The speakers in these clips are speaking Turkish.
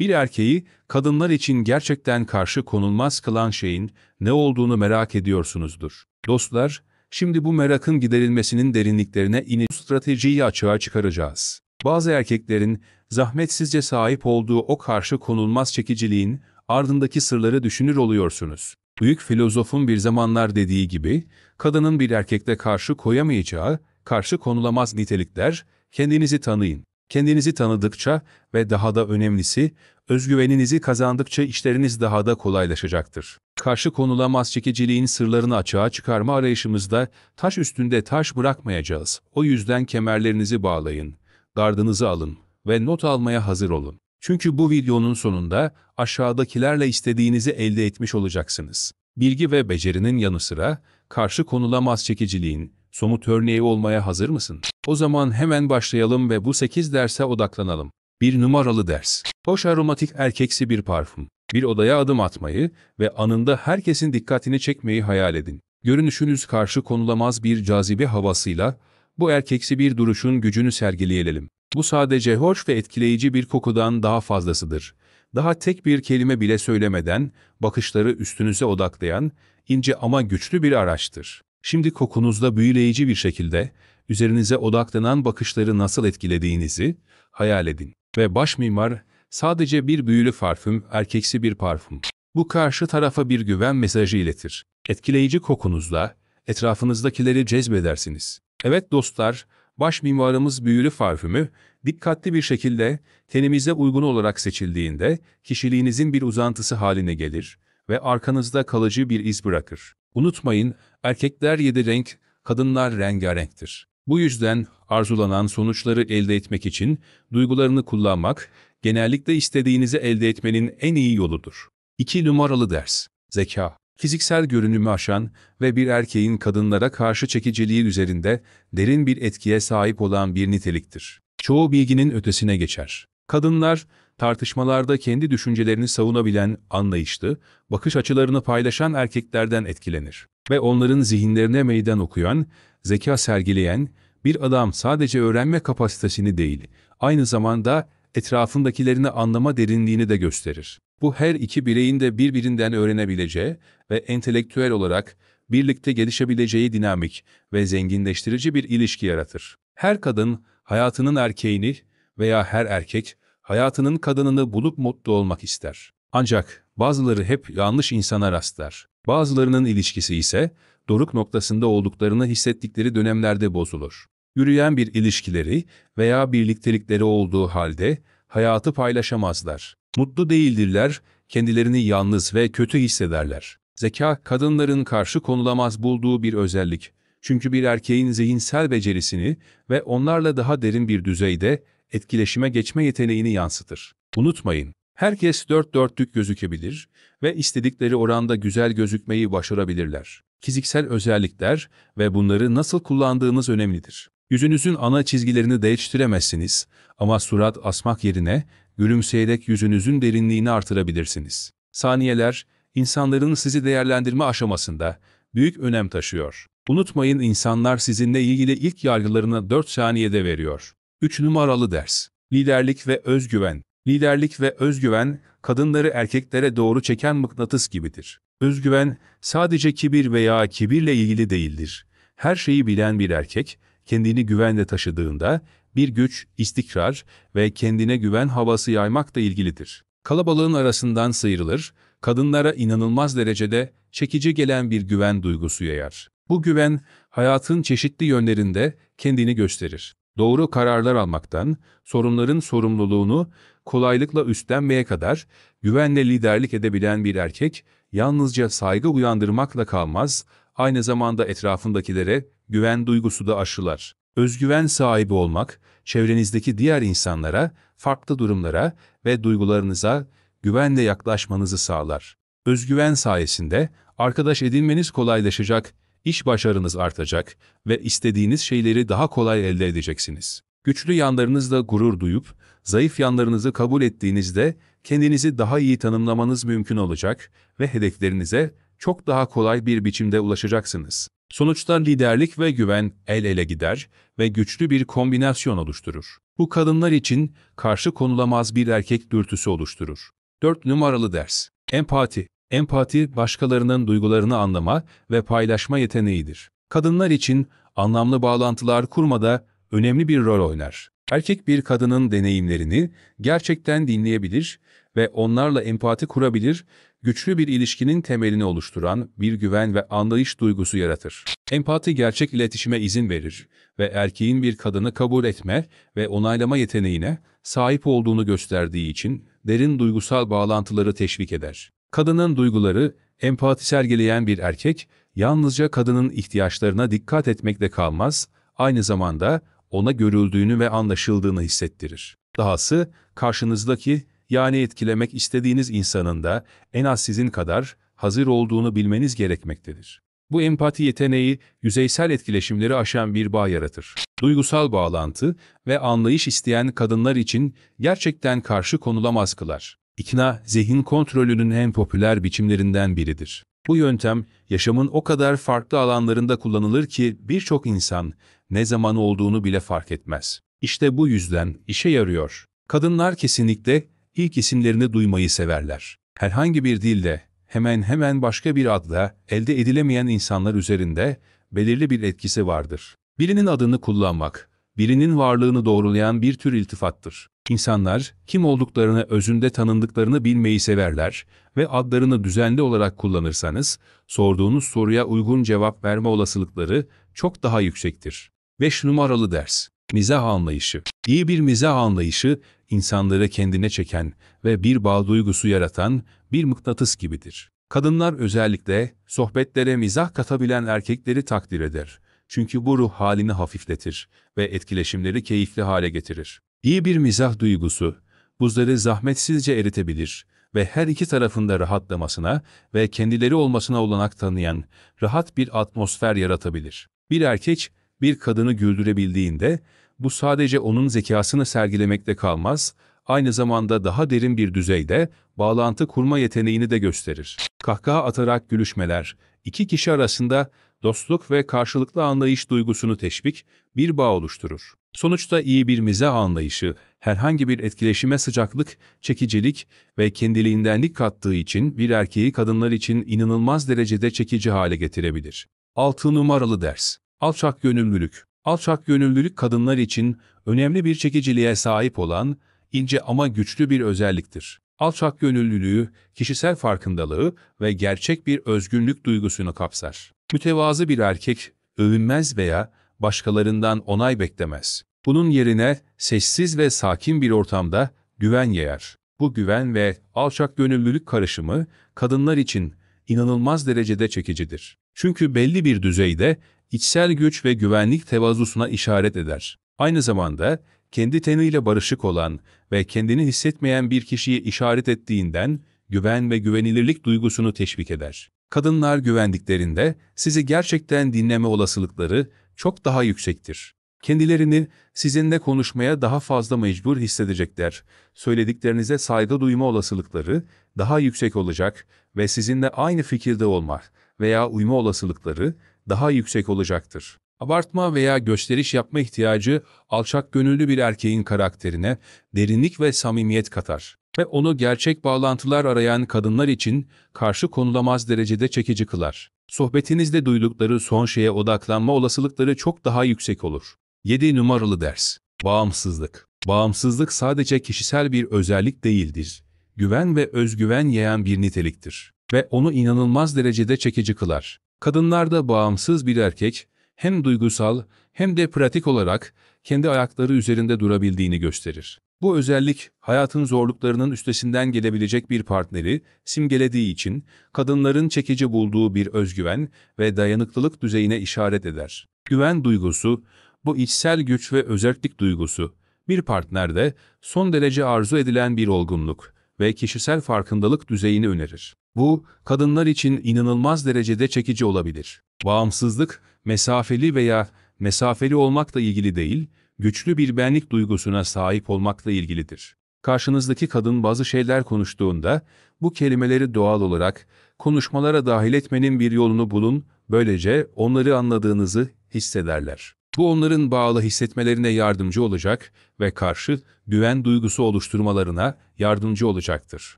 Bir erkeği kadınlar için gerçekten karşı konulmaz kılan şeyin ne olduğunu merak ediyorsunuzdur. Dostlar, şimdi bu merakın giderilmesinin derinliklerine inip stratejiyi açığa çıkaracağız. Bazı erkeklerin zahmetsizce sahip olduğu o karşı konulmaz çekiciliğin ardındaki sırları düşünür oluyorsunuz. Büyük filozofun bir zamanlar dediği gibi, kadının bir erkekte karşı koyamayacağı, karşı konulamaz nitelikler, kendinizi tanıyın. Kendinizi tanıdıkça ve daha da önemlisi, özgüveninizi kazandıkça işleriniz daha da kolaylaşacaktır. Karşı konulamaz çekiciliğin sırlarını açığa çıkarma arayışımızda taş üstünde taş bırakmayacağız. O yüzden kemerlerinizi bağlayın, gardınızı alın ve not almaya hazır olun. Çünkü bu videonun sonunda aşağıdakilerle istediğinizi elde etmiş olacaksınız. Bilgi ve becerinin yanı sıra karşı konulamaz çekiciliğin, somut örneği olmaya hazır mısın? O zaman hemen başlayalım ve bu 8 derse odaklanalım. 1 numaralı ders. Hoş aromatik erkeksi bir parfüm. Bir odaya adım atmayı ve anında herkesin dikkatini çekmeyi hayal edin. Görünüşünüz karşı konulamaz bir cazibe havasıyla bu erkeksi bir duruşun gücünü sergileyelim. Bu sadece hoş ve etkileyici bir kokudan daha fazlasıdır. Daha tek bir kelime bile söylemeden bakışları üstünüze odaklayan ince ama güçlü bir araçtır. Şimdi kokunuzda büyüleyici bir şekilde üzerinize odaklanan bakışları nasıl etkilediğinizi hayal edin. Ve baş mimar sadece bir büyülü parfüm, erkeksi bir parfüm. Bu karşı tarafa bir güven mesajı iletir. Etkileyici kokunuzla etrafınızdakileri cezbedersiniz. Evet dostlar, baş mimarımız büyülü parfümü dikkatli bir şekilde tenimize uygun olarak seçildiğinde kişiliğinizin bir uzantısı haline gelir ve arkanızda kalıcı bir iz bırakır. Unutmayın, erkekler yedi renk, kadınlar rengarenktir. Bu yüzden arzulanan sonuçları elde etmek için duygularını kullanmak, genellikle istediğinizi elde etmenin en iyi yoludur. 2 numaralı ders, zeka. Fiziksel görünümü aşan ve bir erkeğin kadınlara karşı çekiciliği üzerinde derin bir etkiye sahip olan bir niteliktir. Çoğu bilginin ötesine geçer. Kadınlar, tartışmalarda kendi düşüncelerini savunabilen, anlayışlı, bakış açılarını paylaşan erkeklerden etkilenir. Ve onların zihinlerine meydan okuyan, zeka sergileyen, bir adam sadece öğrenme kapasitesini değil, aynı zamanda etrafındakilerini anlama derinliğini de gösterir. Bu her iki bireyin de birbirinden öğrenebileceği ve entelektüel olarak birlikte gelişebileceği dinamik ve zenginleştirici bir ilişki yaratır. Her kadın hayatının erkeğini veya her erkek hayatının kadınını bulup mutlu olmak ister. Ancak bazıları hep yanlış insana rastlar. Bazılarının ilişkisi ise doruk noktasında olduklarını hissettikleri dönemlerde bozulur. Yürüyen bir ilişkileri veya birliktelikleri olduğu halde hayatı paylaşamazlar. Mutlu değildirler, kendilerini yalnız ve kötü hissederler. Zeka, kadınların karşı konulamaz bulduğu bir özellik. Çünkü bir erkeğin zihinsel becerisini ve onlarla daha derin bir düzeyde etkileşime geçme yeteneğini yansıtır. Unutmayın, herkes dört dörtlük gözükebilir ve istedikleri oranda güzel gözükmeyi başarabilirler. Fiziksel özellikler ve bunları nasıl kullandığınız önemlidir. Yüzünüzün ana çizgilerini değiştiremezsiniz ama surat asmak yerine gülümseyerek yüzünüzün derinliğini artırabilirsiniz. Saniyeler, insanların sizi değerlendirme aşamasında büyük önem taşıyor. Unutmayın insanlar sizinle ilgili ilk yargılarını 4 saniyede veriyor. 3 numaralı ders. Liderlik ve özgüven. Liderlik ve özgüven, kadınları erkeklere doğru çeken mıknatıs gibidir. Özgüven, sadece kibir veya kibirle ilgili değildir. Her şeyi bilen bir erkek, kendini güvenle taşıdığında, bir güç, istikrar ve kendine güven havası yaymakla ilgilidir. Kalabalığın arasından sıyrılır, kadınlara inanılmaz derecede çekici gelen bir güven duygusu yayar. Bu güven, hayatın çeşitli yönlerinde kendini gösterir doğru kararlar almaktan, sorunların sorumluluğunu kolaylıkla üstlenmeye kadar güvenle liderlik edebilen bir erkek, yalnızca saygı uyandırmakla kalmaz, aynı zamanda etrafındakilere güven duygusu da aşılar. Özgüven sahibi olmak, çevrenizdeki diğer insanlara, farklı durumlara ve duygularınıza güvenle yaklaşmanızı sağlar. Özgüven sayesinde arkadaş edinmeniz kolaylaşacak iş başarınız artacak ve istediğiniz şeyleri daha kolay elde edeceksiniz. Güçlü yanlarınızla gurur duyup, zayıf yanlarınızı kabul ettiğinizde kendinizi daha iyi tanımlamanız mümkün olacak ve hedeflerinize çok daha kolay bir biçimde ulaşacaksınız. Sonuçta liderlik ve güven el ele gider ve güçlü bir kombinasyon oluşturur. Bu kadınlar için karşı konulamaz bir erkek dürtüsü oluşturur. 4 numaralı ders. Empati. Empati, başkalarının duygularını anlama ve paylaşma yeteneğidir. Kadınlar için anlamlı bağlantılar kurmada önemli bir rol oynar. Erkek bir kadının deneyimlerini gerçekten dinleyebilir ve onlarla empati kurabilir, güçlü bir ilişkinin temelini oluşturan bir güven ve anlayış duygusu yaratır. Empati gerçek iletişime izin verir ve erkeğin bir kadını kabul etme ve onaylama yeteneğine sahip olduğunu gösterdiği için derin duygusal bağlantıları teşvik eder. Kadının duyguları, empati sergileyen bir erkek, yalnızca kadının ihtiyaçlarına dikkat etmekle kalmaz, aynı zamanda ona görüldüğünü ve anlaşıldığını hissettirir. Dahası, karşınızdaki, yani etkilemek istediğiniz insanın da en az sizin kadar hazır olduğunu bilmeniz gerekmektedir. Bu empati yeteneği, yüzeysel etkileşimleri aşan bir bağ yaratır. Duygusal bağlantı ve anlayış isteyen kadınlar için gerçekten karşı konulamaz kılar. İkna, zihin kontrolünün en popüler biçimlerinden biridir. Bu yöntem, yaşamın o kadar farklı alanlarında kullanılır ki birçok insan ne zaman olduğunu bile fark etmez. İşte bu yüzden işe yarıyor. Kadınlar kesinlikle ilk isimlerini duymayı severler. Herhangi bir dilde, hemen hemen başka bir adla elde edilemeyen insanlar üzerinde belirli bir etkisi vardır. Birinin adını kullanmak, birinin varlığını doğrulayan bir tür iltifattır. İnsanlar, kim olduklarını özünde tanındıklarını bilmeyi severler ve adlarını düzenli olarak kullanırsanız, sorduğunuz soruya uygun cevap verme olasılıkları çok daha yüksektir. 5 numaralı ders Mizah anlayışı İyi bir mizah anlayışı, insanları kendine çeken ve bir bağ duygusu yaratan bir mıknatıs gibidir. Kadınlar özellikle sohbetlere mizah katabilen erkekleri takdir eder. Çünkü bu ruh halini hafifletir ve etkileşimleri keyifli hale getirir. İyi bir mizah duygusu, buzları zahmetsizce eritebilir ve her iki tarafında rahatlamasına ve kendileri olmasına olanak tanıyan rahat bir atmosfer yaratabilir. Bir erkek, bir kadını güldürebildiğinde bu sadece onun zekasını sergilemekte kalmaz, aynı zamanda daha derin bir düzeyde bağlantı kurma yeteneğini de gösterir. Kahkaha atarak gülüşmeler, iki kişi arasında dostluk ve karşılıklı anlayış duygusunu teşvik, bir bağ oluşturur. Sonuçta iyi bir mizah anlayışı, herhangi bir etkileşime sıcaklık, çekicilik ve kendiliğindenlik kattığı için bir erkeği kadınlar için inanılmaz derecede çekici hale getirebilir. 6 numaralı ders. Alçak gönüllülük. Alçak gönüllülük kadınlar için önemli bir çekiciliğe sahip olan, ince ama güçlü bir özelliktir. Alçak gönüllülüğü, kişisel farkındalığı ve gerçek bir özgünlük duygusunu kapsar. Mütevazı bir erkek, övünmez veya başkalarından onay beklemez. Bunun yerine sessiz ve sakin bir ortamda güven yayar. Bu güven ve alçak gönüllülük karışımı kadınlar için inanılmaz derecede çekicidir. Çünkü belli bir düzeyde içsel güç ve güvenlik tevazusuna işaret eder. Aynı zamanda kendi teniyle barışık olan ve kendini hissetmeyen bir kişiye işaret ettiğinden güven ve güvenilirlik duygusunu teşvik eder. Kadınlar güvendiklerinde sizi gerçekten dinleme olasılıkları çok daha yüksektir. Kendilerini sizinle konuşmaya daha fazla mecbur hissedecekler. Söylediklerinize saygı duyma olasılıkları daha yüksek olacak ve sizinle aynı fikirde olmak veya uyma olasılıkları daha yüksek olacaktır. Abartma veya gösteriş yapma ihtiyacı alçak gönüllü bir erkeğin karakterine derinlik ve samimiyet katar ve onu gerçek bağlantılar arayan kadınlar için karşı konulamaz derecede çekici kılar. Sohbetinizde duydukları son şeye odaklanma olasılıkları çok daha yüksek olur. 7 numaralı ders. Bağımsızlık. Bağımsızlık sadece kişisel bir özellik değildir. Güven ve özgüven yayan bir niteliktir ve onu inanılmaz derecede çekici kılar. Kadınlarda bağımsız bir erkek hem duygusal hem de pratik olarak kendi ayakları üzerinde durabildiğini gösterir. Bu özellik, hayatın zorluklarının üstesinden gelebilecek bir partneri simgelediği için kadınların çekici bulduğu bir özgüven ve dayanıklılık düzeyine işaret eder. Güven duygusu, bu içsel güç ve özellik duygusu, bir partnerde son derece arzu edilen bir olgunluk ve kişisel farkındalık düzeyini önerir. Bu, kadınlar için inanılmaz derecede çekici olabilir. Bağımsızlık, mesafeli veya mesafeli olmakla ilgili değil, güçlü bir benlik duygusuna sahip olmakla ilgilidir. Karşınızdaki kadın bazı şeyler konuştuğunda bu kelimeleri doğal olarak konuşmalara dahil etmenin bir yolunu bulun, böylece onları anladığınızı hissederler. Bu onların bağlı hissetmelerine yardımcı olacak ve karşı güven duygusu oluşturmalarına yardımcı olacaktır.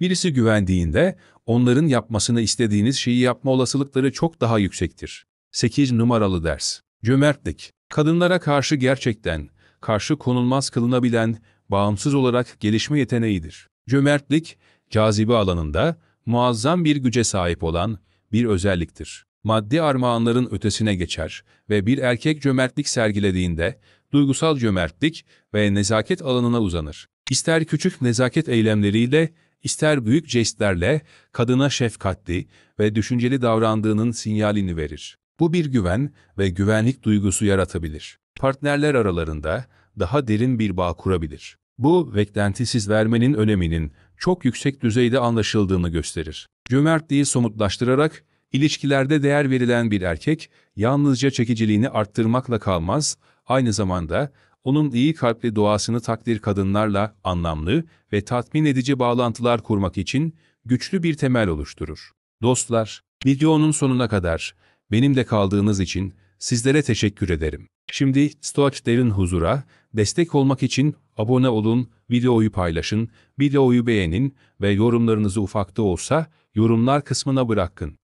Birisi güvendiğinde onların yapmasını istediğiniz şeyi yapma olasılıkları çok daha yüksektir. 8 numaralı ders Cömertlik, kadınlara karşı gerçekten, karşı konulmaz kılınabilen, bağımsız olarak gelişme yeteneğidir. Cömertlik, cazibe alanında muazzam bir güce sahip olan bir özelliktir. Maddi armağanların ötesine geçer ve bir erkek cömertlik sergilediğinde duygusal cömertlik ve nezaket alanına uzanır. İster küçük nezaket eylemleriyle, ister büyük jestlerle kadına şefkatli ve düşünceli davrandığının sinyalini verir. Bu bir güven ve güvenlik duygusu yaratabilir. Partnerler aralarında daha derin bir bağ kurabilir. Bu, beklentisiz vermenin öneminin çok yüksek düzeyde anlaşıldığını gösterir. Cömertliği somutlaştırarak, ilişkilerde değer verilen bir erkek, yalnızca çekiciliğini arttırmakla kalmaz, aynı zamanda onun iyi kalpli doğasını takdir kadınlarla anlamlı ve tatmin edici bağlantılar kurmak için güçlü bir temel oluşturur. Dostlar, videonun sonuna kadar benimle kaldığınız için sizlere teşekkür ederim. Şimdi Stoaç Derin Huzur'a destek olmak için abone olun, videoyu paylaşın, videoyu beğenin ve yorumlarınızı ufakta olsa yorumlar kısmına bırakın.